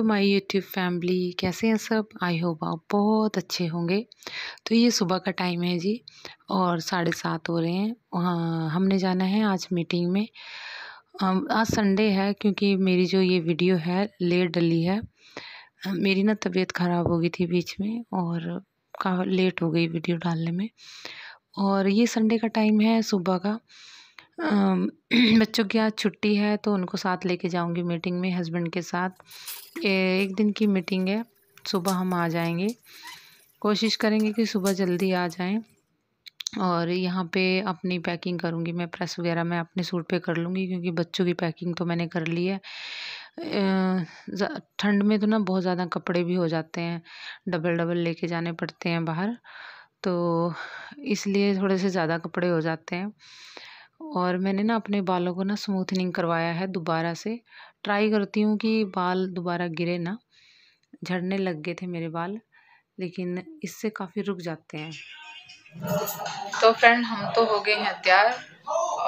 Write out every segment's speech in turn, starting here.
hello my YouTube family कैसे हैं सब आई होप आप बहुत अच्छे होंगे तो ये सुबह का टाइम है जी और साढ़े सात हो रहे हैं वहाँ हमने जाना है आज मीटिंग में आज संडे है क्योंकि मेरी जो ये वीडियो है लेट डली है मेरी ना तबीयत ख़राब हो गई थी बीच में और काफी लेट हो गई वीडियो डालने में और ये संडे का टाइम है सुबह का बच्चों की आज छुट्टी है तो उनको साथ लेके जाऊंगी मीटिंग में हस्बैंड के साथ एक दिन की मीटिंग है सुबह हम आ जाएंगे कोशिश करेंगे कि सुबह जल्दी आ जाएं और यहाँ पे अपनी पैकिंग करूँगी मैं प्रेस वगैरह मैं अपने सूट पे कर लूँगी क्योंकि बच्चों की पैकिंग तो मैंने कर ली है ठंड में तो ना बहुत ज़्यादा कपड़े भी हो जाते हैं डबल डबल लेके जाने पड़ते हैं बाहर तो इसलिए थोड़े से ज़्यादा कपड़े हो जाते हैं और मैंने ना अपने बालों को ना स्मूथनिंग करवाया है दोबारा से ट्राई करती हूँ कि बाल दोबारा गिरे ना झड़ने लग गए थे मेरे बाल लेकिन इससे काफ़ी रुक जाते हैं तो फ्रेंड हम तो हो गए हैं तैयार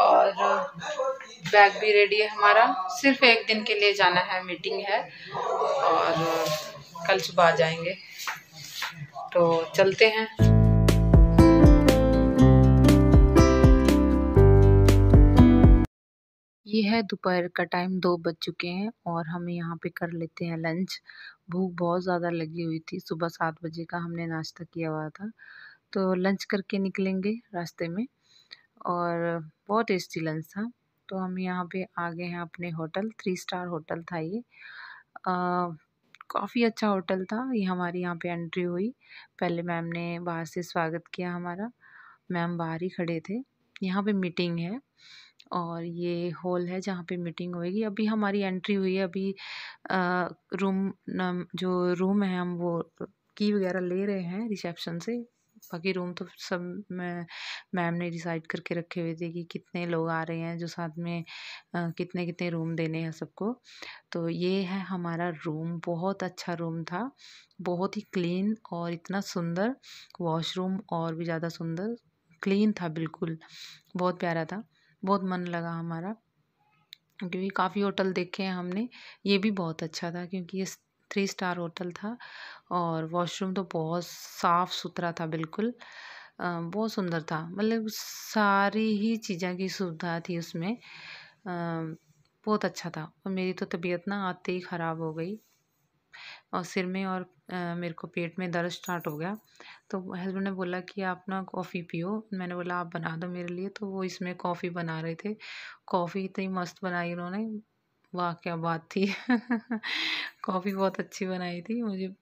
और बैग भी रेडी है हमारा सिर्फ एक दिन के लिए जाना है मीटिंग है और कल सुबह आ जाएंगे तो चलते हैं है दोपहर का टाइम दो बज चुके हैं और हम यहाँ पे कर लेते हैं लंच भूख बहुत ज़्यादा लगी हुई थी सुबह सात बजे का हमने नाश्ता किया हुआ था तो लंच करके निकलेंगे रास्ते में और बहुत टेस्टी लंच था तो हम यहाँ पे आ गए हैं अपने होटल थ्री स्टार होटल था ये काफ़ी अच्छा होटल था ये हमारी यहाँ पे एंट्री हुई पहले मैम ने बाहर से स्वागत किया हमारा मैम बाहर ही खड़े थे यहाँ पे मीटिंग है और ये हॉल है जहाँ पे मीटिंग होएगी अभी हमारी एंट्री हुई है अभी आ, रूम न, जो रूम है हम वो की वगैरह ले रहे हैं रिसेप्शन से बाकी रूम तो सब मैम ने डिसाइड करके रखे हुए थे कि कितने लोग आ रहे हैं जो साथ में आ, कितने कितने रूम देने हैं सबको तो ये है हमारा रूम बहुत अच्छा रूम था बहुत ही क्लीन और इतना सुंदर वॉशरूम और भी ज़्यादा सुंदर क्लीन था बिल्कुल बहुत प्यारा था बहुत मन लगा हमारा क्योंकि काफ़ी होटल देखे हैं हमने ये भी बहुत अच्छा था क्योंकि ये थ्री स्टार होटल था और वॉशरूम तो बहुत साफ़ सुथरा था बिल्कुल बहुत सुंदर था मतलब सारी ही चीज़ों की सुविधा थी उसमें बहुत अच्छा था और मेरी तो तबीयत ना आते ही ख़राब हो गई और सिर में और मेरे को पेट में दर्द स्टार्ट हो गया तो हस्बैंड ने बोला कि आप ना कॉफ़ी पियो मैंने बोला आप बना दो मेरे लिए तो वो इसमें कॉफ़ी बना रहे थे कॉफ़ी इतनी मस्त बनाई उन्होंने वाह क्या बात थी कॉफ़ी बहुत अच्छी बनाई थी मुझे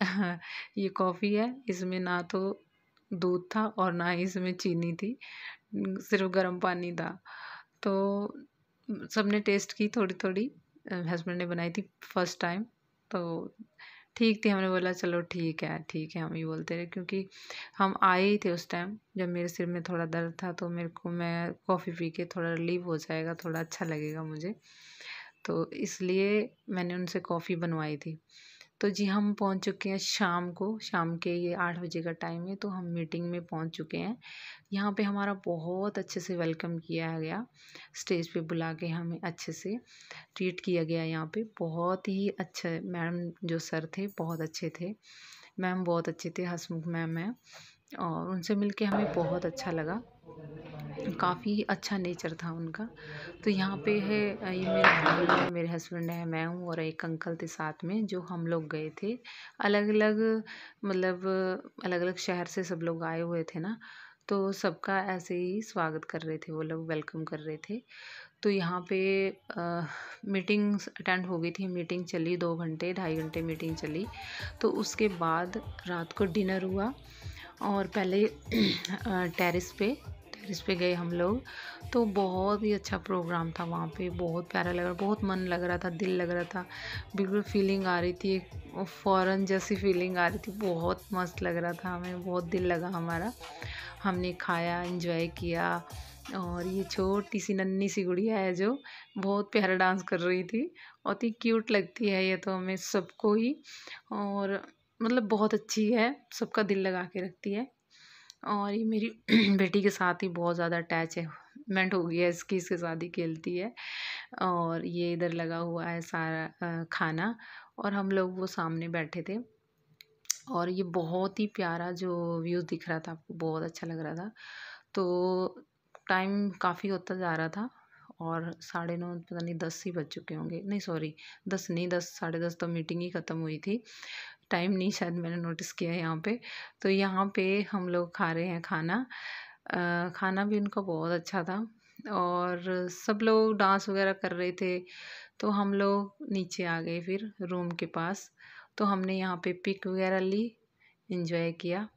ये कॉफ़ी है इसमें ना तो दूध था और ना ही इसमें चीनी थी सिर्फ गर्म पानी था तो सबने टेस्ट की थोड़ी थोड़ी हस्बैंड ने बनाई थी फर्स्ट टाइम तो ठीक थी हमने बोला चलो ठीक है ठीक है हम ही बोलते रहे क्योंकि हम आए ही थे उस टाइम जब मेरे सिर में थोड़ा दर्द था तो मेरे को मैं कॉफ़ी पी के थोड़ा रिलीव हो जाएगा थोड़ा अच्छा लगेगा मुझे तो इसलिए मैंने उनसे कॉफ़ी बनवाई थी तो जी हम पहुंच चुके हैं शाम को शाम के ये आठ बजे का टाइम है तो हम मीटिंग में पहुंच चुके हैं यहाँ पे हमारा बहुत अच्छे से वेलकम किया गया स्टेज पे बुला के हमें अच्छे से ट्रीट किया गया यहाँ पे बहुत ही अच्छे मैम जो सर थे बहुत अच्छे थे मैम बहुत अच्छे थे हसमुख मैम हैं और उनसे मिलके हमें बहुत अच्छा लगा काफ़ी अच्छा नेचर था उनका तो यहाँ पे है ये मेरे भाई है मेरे हस्बैंड है मैं हूँ और एक अंकल थे साथ में जो हम लोग गए थे अलग अलग मतलब अलग अलग शहर से सब लोग आए हुए थे ना तो सबका ऐसे ही स्वागत कर रहे थे वो लोग वेलकम कर रहे थे तो यहाँ पे आ, मीटिंग अटेंड हो गई थी मीटिंग चली दो घंटे ढाई घंटे मीटिंग चली तो उसके बाद रात को डिनर हुआ और पहले टेरेस पे जिस पे गए हम लोग तो बहुत ही अच्छा प्रोग्राम था वहाँ पे बहुत प्यारा लग रहा बहुत मन लग रहा था दिल लग रहा था बिल्कुल फीलिंग आ रही थी एक फ़ौरन जैसी फीलिंग आ रही थी बहुत मस्त लग रहा था हमें बहुत दिल लगा हमारा हमने खाया इंजॉय किया और ये छोटी सी नन्नी सी गुड़िया है जो बहुत प्यारा डांस कर रही थी बहुत ही क्यूट लगती है ये तो हमें सबको ही और मतलब बहुत अच्छी है सबका दिल लगा के रखती है और ये मेरी बेटी के साथ ही बहुत ज़्यादा अटैच है मेंट हो गया इसकी इसके साथ ही खेलती है और ये इधर लगा हुआ है सारा खाना और हम लोग वो सामने बैठे थे और ये बहुत ही प्यारा जो व्यूज़ दिख रहा था आपको बहुत अच्छा लग रहा था तो टाइम काफ़ी होता जा रहा था और साढ़े नौ पता नहीं दस ही बज चुके होंगे नहीं सॉरी दस नहीं दस साढ़े दस तो मीटिंग ही ख़त्म हुई थी टाइम नहीं शायद मैंने नोटिस किया यहाँ पे तो यहाँ पे हम लोग खा रहे हैं खाना आ, खाना भी उनका बहुत अच्छा था और सब लोग डांस वगैरह कर रहे थे तो हम लोग नीचे आ गए फिर रूम के पास तो हमने यहाँ पे पिक वगैरह ली इन्जॉय किया